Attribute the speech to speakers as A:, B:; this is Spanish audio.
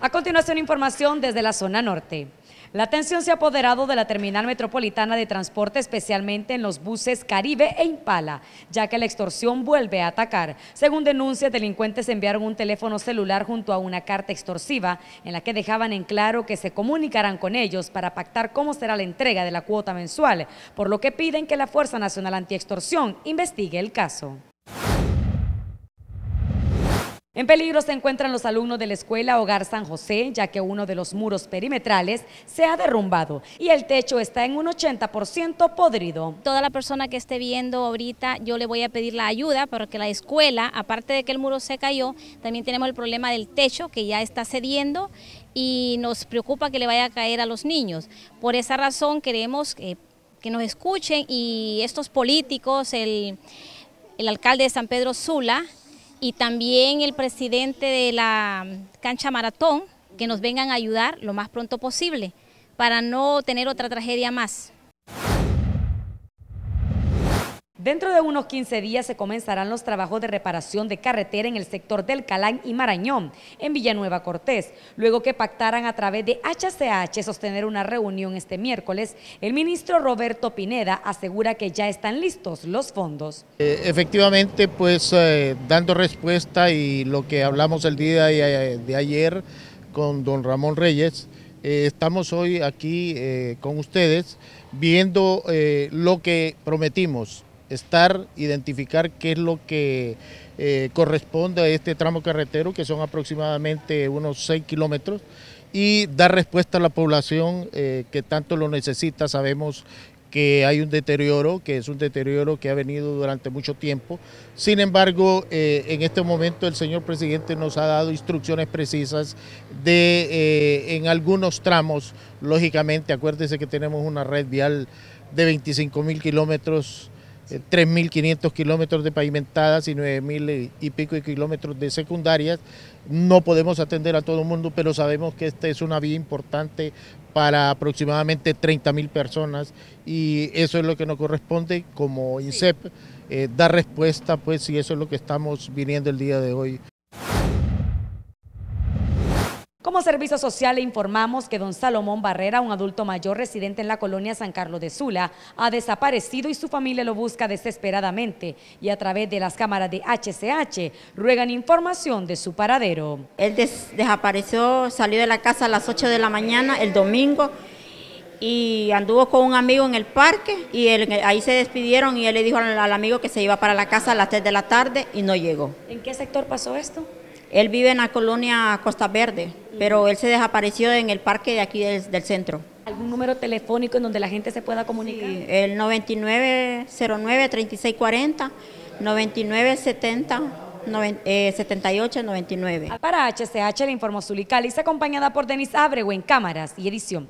A: A continuación, información desde la zona norte. La atención se ha apoderado de la terminal metropolitana de transporte, especialmente en los buses Caribe e Impala, ya que la extorsión vuelve a atacar. Según denuncias, delincuentes enviaron un teléfono celular junto a una carta extorsiva en la que dejaban en claro que se comunicarán con ellos para pactar cómo será la entrega de la cuota mensual, por lo que piden que la Fuerza Nacional Antiextorsión investigue el caso. En peligro se encuentran los alumnos de la escuela Hogar San José, ya que uno de los muros perimetrales se ha derrumbado
B: y el techo está en un 80% podrido. Toda la persona que esté viendo ahorita, yo le voy a pedir la ayuda para que la escuela, aparte de que el muro se cayó, también tenemos el problema del techo que ya está cediendo y nos preocupa que le vaya a caer a los niños. Por esa razón queremos que, nos escuchen y estos políticos, el, el alcalde de San Pedro Sula, y también el presidente de la cancha maratón que nos vengan a ayudar lo más pronto posible para no tener otra tragedia más. Dentro de
A: unos 15 días se comenzarán los trabajos de reparación de carretera en el sector del Calán y Marañón, en Villanueva Cortés, luego que pactaran a través de HCH sostener una reunión este miércoles. El ministro Roberto Pineda asegura que ya están listos los fondos.
C: Eh, efectivamente, pues eh, dando respuesta y lo que hablamos el día de eh, ayer con don Ramón Reyes, estamos hoy aquí con ustedes viendo lo que prometimos estar, identificar qué es lo que eh, corresponde a este tramo carretero, que son aproximadamente unos 6 kilómetros, y dar respuesta a la población eh, que tanto lo necesita. Sabemos que hay un deterioro, que es un deterioro que ha venido durante mucho tiempo. Sin embargo, eh, en este momento el señor presidente nos ha dado instrucciones precisas de en algunos tramos, lógicamente, acuérdese que tenemos una red vial de 25 mil kilómetros 3.500 eh, kilómetros de pavimentadas y 9.000 y pico de kilómetros de secundarias. No podemos atender a todo el mundo, pero sabemos que esta es una vía importante para aproximadamente 30.000 personas y eso es lo que nos corresponde como INSEP, eh, dar respuesta, pues, y eso es lo que estamos viniendo el día de hoy.
A: Servicios servicio social le informamos que don Salomón Barrera, un adulto mayor residente en la colonia San Carlos de Sula, ha desaparecido y su familia lo busca desesperadamente y a través de las cámaras de HCH ruegan información de su paradero.
D: Él desapareció, salió de la casa a las 8 de la mañana el domingo y anduvo con un amigo en el parque y ahí se despidieron y él le dijo al, amigo que se iba para la casa a las 3 de la tarde y no llegó. ¿En qué sector pasó esto? Él vive en la colonia Costa Verde pero él se desapareció en el parque de aquí del, centro.
A: ¿Algún número telefónico en donde la gente se pueda comunicar?
D: el 9909-3640, 9970. 7899. 78 99. Para
A: HCH le informó Zulicali, acompañada por Denis Abrego en cámaras y edición.